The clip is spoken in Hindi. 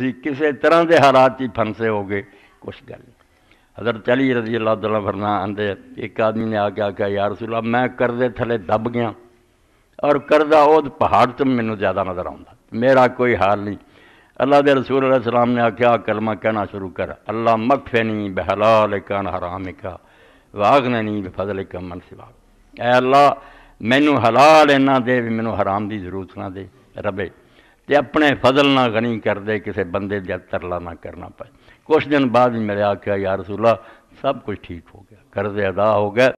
किसी तरह के हालात ही फंसे हो गए कुछ गल अगर चली रजी अल्लाह तला फरना आंदे एक आदमी ने आके आख्या यार सुला मैं करदे थले दब गया और करदा ओह् पहाड़ च मैनू ज़्यादा नज़र आता मेरा कोई हाल नहीं अल्लाह के रसूल सलाम ने आख्या कलमा कहना शुरू कर अल्लाह नहीं बहला कान हराम का ने नहीं एक कमन सिवा ए अल्लाह मैनू हलाल इन्ना दे भी मैनू हराम की जरूरत ना दे रबे तो अपने फजल ना गनी कर दे किसी बंद ਦੇ ना करना पाए कुछ दिन बाद मेरे आख्या यार रसूला सब कुछ ठीक हो गया कर्ज अदा हो गया